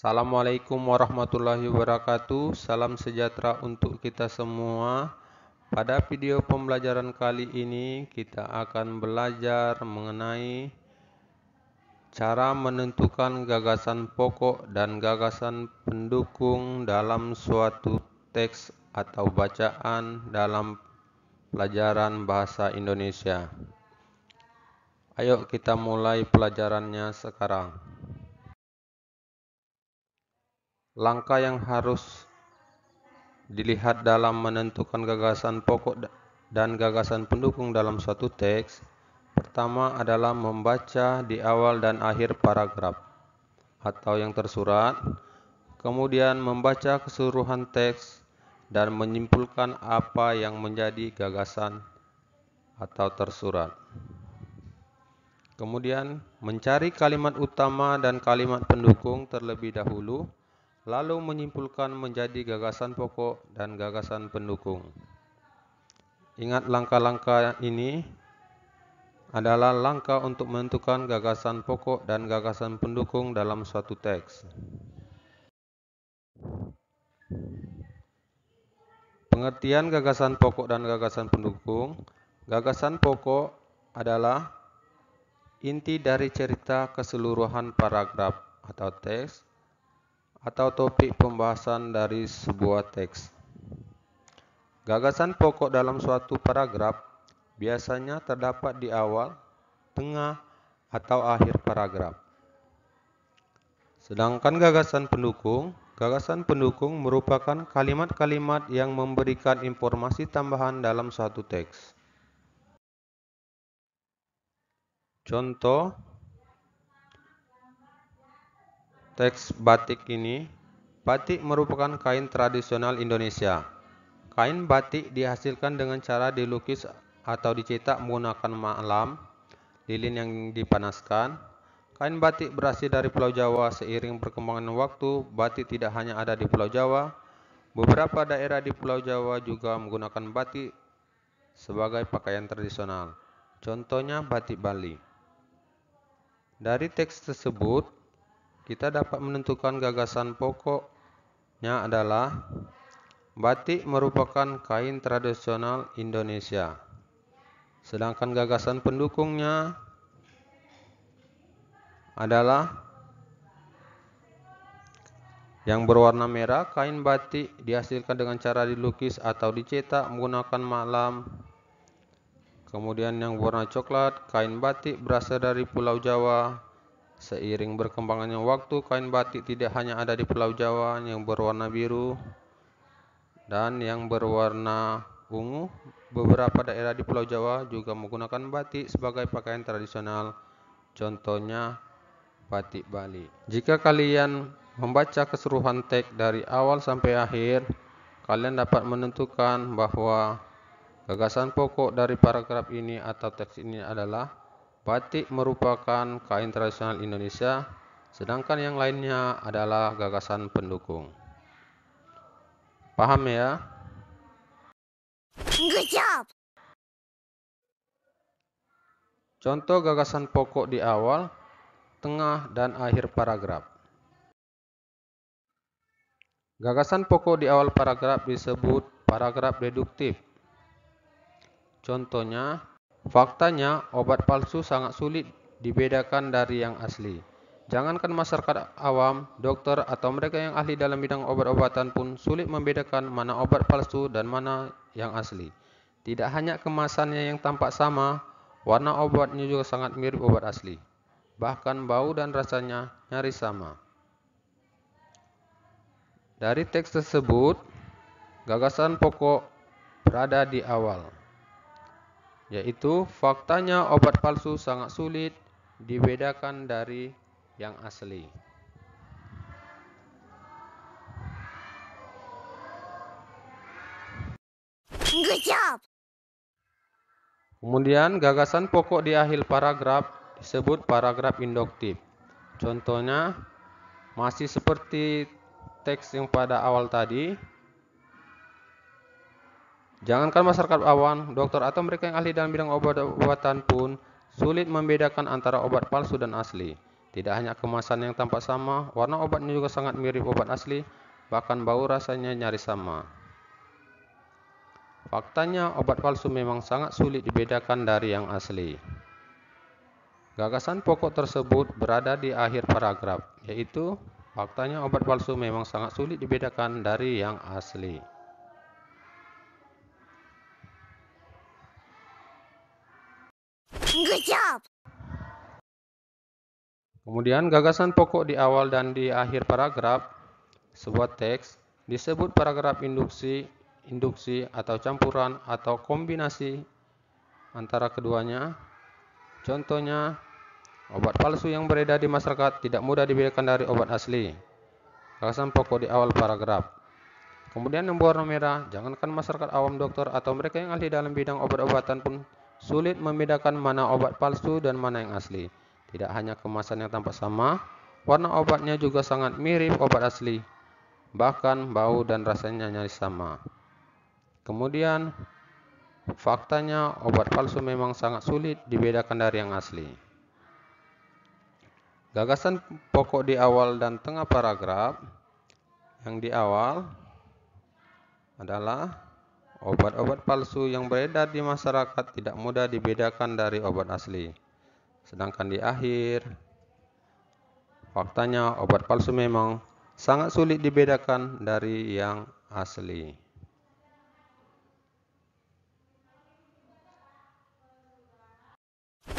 Assalamualaikum warahmatullahi wabarakatuh. Salam sejahtera untuk kita semua. Pada video pembelajaran kali ini, kita akan belajar mengenai cara menentukan gagasan pokok dan gagasan pendukung dalam suatu teks atau bacaan dalam pelajaran bahasa Indonesia. Ayo kita mulai pelajarannya sekarang. Langkah yang harus dilihat dalam menentukan gagasan pokok dan gagasan pendukung dalam suatu teks pertama adalah membaca di awal dan akhir paragraf atau yang tersurat, kemudian membaca keseluruhan teks dan menyimpulkan apa yang menjadi gagasan atau tersurat. Kemudian, mencari kalimat utama dan kalimat pendukung terlebih dahulu lalu menyimpulkan menjadi gagasan pokok dan gagasan pendukung. Ingat langkah-langkah ini adalah langkah untuk menentukan gagasan pokok dan gagasan pendukung dalam suatu teks. Pengertian gagasan pokok dan gagasan pendukung Gagasan pokok adalah inti dari cerita keseluruhan paragraf atau teks atau topik pembahasan dari sebuah teks. Gagasan pokok dalam suatu paragraf biasanya terdapat di awal, tengah, atau akhir paragraf. Sedangkan gagasan pendukung, gagasan pendukung merupakan kalimat-kalimat yang memberikan informasi tambahan dalam suatu teks. Contoh Teks batik ini, batik merupakan kain tradisional Indonesia. Kain batik dihasilkan dengan cara dilukis atau dicetak menggunakan malam, lilin yang dipanaskan. Kain batik berasal dari Pulau Jawa seiring perkembangan waktu, batik tidak hanya ada di Pulau Jawa. Beberapa daerah di Pulau Jawa juga menggunakan batik sebagai pakaian tradisional. Contohnya batik Bali. Dari teks tersebut, kita dapat menentukan gagasan pokoknya adalah batik merupakan kain tradisional Indonesia. Sedangkan gagasan pendukungnya adalah yang berwarna merah, kain batik dihasilkan dengan cara dilukis atau dicetak menggunakan malam. Kemudian yang berwarna coklat, kain batik berasal dari Pulau Jawa, Seiring berkembangnya waktu, kain batik tidak hanya ada di Pulau Jawa yang berwarna biru dan yang berwarna ungu. Beberapa daerah di Pulau Jawa juga menggunakan batik sebagai pakaian tradisional, contohnya batik Bali. Jika kalian membaca keseluruhan teks dari awal sampai akhir, kalian dapat menentukan bahwa gagasan pokok dari paragraf ini atau teks ini adalah Batik merupakan kain tradisional Indonesia, sedangkan yang lainnya adalah gagasan pendukung. Paham ya? Good job. Contoh gagasan pokok di awal, tengah, dan akhir paragraf. Gagasan pokok di awal paragraf disebut paragraf deduktif. Contohnya, Faktanya, obat palsu sangat sulit dibedakan dari yang asli. Jangankan masyarakat awam, dokter, atau mereka yang ahli dalam bidang obat-obatan pun sulit membedakan mana obat palsu dan mana yang asli. Tidak hanya kemasannya yang tampak sama, warna obatnya juga sangat mirip obat asli. Bahkan bau dan rasanya nyaris sama. Dari teks tersebut, gagasan pokok berada di awal yaitu faktanya obat palsu sangat sulit dibedakan dari yang asli. Good job. Kemudian gagasan pokok di akhir paragraf disebut paragraf induktif. Contohnya masih seperti teks yang pada awal tadi, Jangankan masyarakat awam, dokter atau mereka yang ahli dalam bidang obat-obatan pun sulit membedakan antara obat palsu dan asli. Tidak hanya kemasan yang tampak sama, warna obatnya juga sangat mirip obat asli, bahkan bau rasanya nyaris sama. Faktanya, obat palsu memang sangat sulit dibedakan dari yang asli. Gagasan pokok tersebut berada di akhir paragraf, yaitu faktanya obat palsu memang sangat sulit dibedakan dari yang asli. Good job. Kemudian gagasan pokok di awal dan di akhir paragraf sebuah teks disebut paragraf induksi, induksi atau campuran atau kombinasi antara keduanya. Contohnya, obat palsu yang beredar di masyarakat tidak mudah dibedakan dari obat asli. Gagasan pokok di awal paragraf. Kemudian yang berwarna merah, jangankan masyarakat awam dokter atau mereka yang ahli dalam bidang obat-obatan pun sulit membedakan mana obat palsu dan mana yang asli. Tidak hanya kemasan yang tampak sama, warna obatnya juga sangat mirip obat asli. Bahkan bau dan rasanya nyaris sama. Kemudian, faktanya obat palsu memang sangat sulit dibedakan dari yang asli. Gagasan pokok di awal dan tengah paragraf yang di awal adalah Obat-obat palsu yang beredar di masyarakat tidak mudah dibedakan dari obat asli. Sedangkan di akhir, faktanya obat palsu memang sangat sulit dibedakan dari yang asli.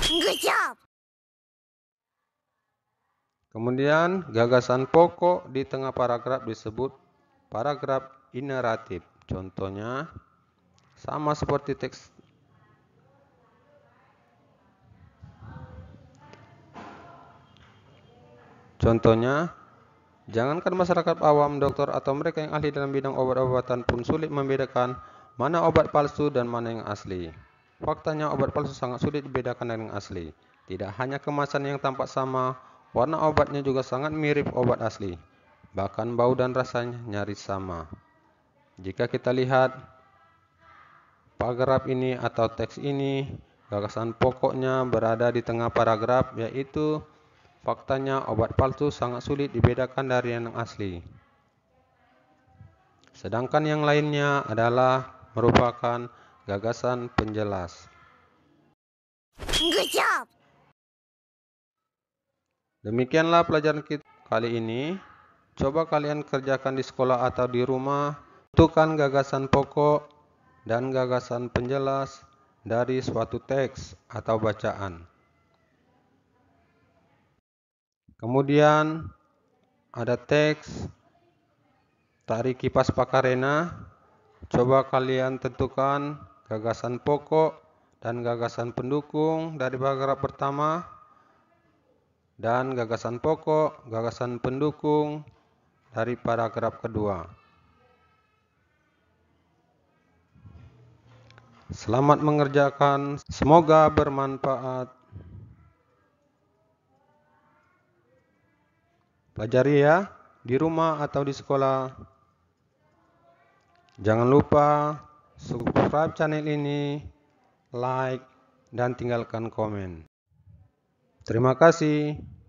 Good job. Kemudian gagasan pokok di tengah paragraf disebut paragraf ineratif. Contohnya, sama seperti teks Contohnya, jangankan masyarakat awam, dokter atau mereka yang ahli dalam bidang obat-obatan pun sulit membedakan mana obat palsu dan mana yang asli. Faktanya obat palsu sangat sulit dibedakan dengan yang asli. Tidak hanya kemasan yang tampak sama, warna obatnya juga sangat mirip obat asli. Bahkan bau dan rasanya nyaris sama. Jika kita lihat, paragraf ini atau teks ini, gagasan pokoknya berada di tengah paragraf, yaitu faktanya obat palsu sangat sulit dibedakan dari yang asli. Sedangkan yang lainnya adalah merupakan gagasan penjelas. Good job. Demikianlah pelajaran kita kali ini. Coba kalian kerjakan di sekolah atau di rumah. Tentukan gagasan pokok dan gagasan penjelas dari suatu teks atau bacaan. Kemudian ada teks tarik kipas pakarena. Coba kalian tentukan gagasan pokok dan gagasan pendukung dari paragraf pertama dan gagasan pokok, gagasan pendukung dari paragraf kedua. Selamat mengerjakan, semoga bermanfaat. Pelajari ya, di rumah atau di sekolah. Jangan lupa subscribe channel ini, like, dan tinggalkan komen. Terima kasih.